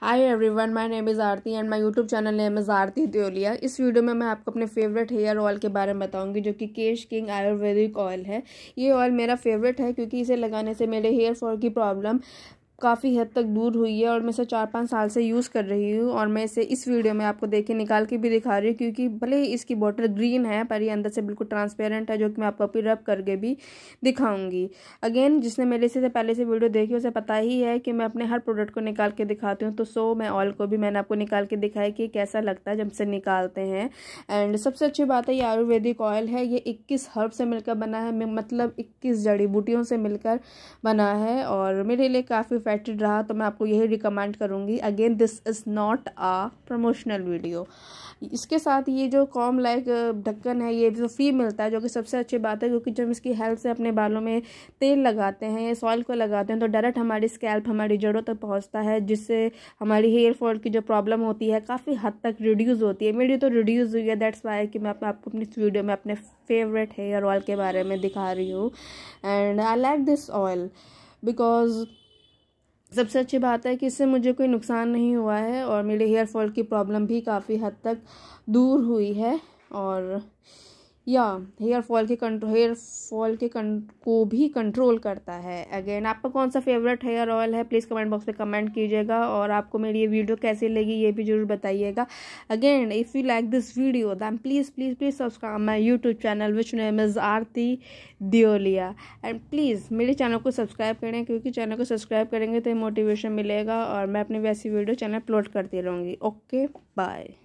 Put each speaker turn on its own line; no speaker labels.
hi everyone my name is Aarti and my YouTube channel name is Aarti Tyolia इस वीडियो में मैं आपको अपने फेवरेट हेयर ऑयल के बारे में बताऊंगी जो कि केश किंग आयुर्वेदिक ऑयल है ये ऑयल मेरा फेवरेट है क्योंकि इसे लगाने से मेरे हेयर फॉल की प्रॉब्लम काफ़ी हद तक दूर हुई है और मैं इसे चार पाँच साल से यूज़ कर रही हूँ और मैं इसे इस वीडियो में आपको देखे निकाल के भी दिखा रही हूँ क्योंकि भले ही इसकी बॉटल ग्रीन है पर ये अंदर से बिल्कुल ट्रांसपेरेंट है जो कि मैं आपको अभी रब करके भी दिखाऊंगी अगेन जिसने मेरे से पहले से वीडियो देखी उसे पता ही है कि मैं अपने हर प्रोडक्ट को निकाल के दिखाती हूँ तो सो मैं ऑयल को भी मैंने आपको निकाल के दिखाया कि कैसा लगता है जब से निकालते हैं एंड सबसे अच्छी बात है ये आयुर्वेदिक ऑयल है ये इक्कीस हर्ब से मिलकर बना है मतलब इक्कीस जड़ी बूटियों से मिलकर बना है और मेरे लिए काफ़ी इफेक्टेड रहा तो मैं आपको यही रिकमेंड करूँगी again this is not a promotional video इसके साथ ये जो कॉम लाइक ढक्कन है ये जो फ्री मिलता है जो कि सबसे अच्छी बात है क्योंकि जब इसकी हेल्प से अपने बालों में तेल लगाते हैं या सॉइल को लगाते हैं तो डायरेक्ट हमारी स्कैल्प हमारी जड़ों तक पहुँचता है जिससे हमारी हेयर फॉल की जो प्रॉब्लम होती है काफ़ी हद तक रिड्यूज़ होती है मेरी तो रिड्यूज़ हुई है दैट्स वाई कि मैं आपको अपनी वीडियो में अपने फेवरेट हेयर ऑयल के बारे में दिखा रही हूँ and I like this oil because सबसे अच्छी बात है कि इससे मुझे कोई नुकसान नहीं हुआ है और मेरे हेयर फॉल की प्रॉब्लम भी काफ़ी हद तक दूर हुई है और या हेयर फॉल के कंट्रो हेयर फॉल के कं को भी कंट्रोल करता है अगेन आपका कौन सा फेवरेट हेयर ऑयल है प्लीज़ कमेंट बॉक्स में कमेंट कीजिएगा और आपको मेरी ये वीडियो कैसी लगी ये भी ज़रूर बताइएगा again if you like this video then please please please subscribe my YouTube channel which name is Aarti Deolia and please मेरे चैनल को सब्सक्राइब करें क्योंकि चैनल को सब्सक्राइब करेंगे तो मोटिवेशन मिलेगा और मैं अपनी वैसी वीडियो चैनल अपलोड करती रहूँगी ओके बाय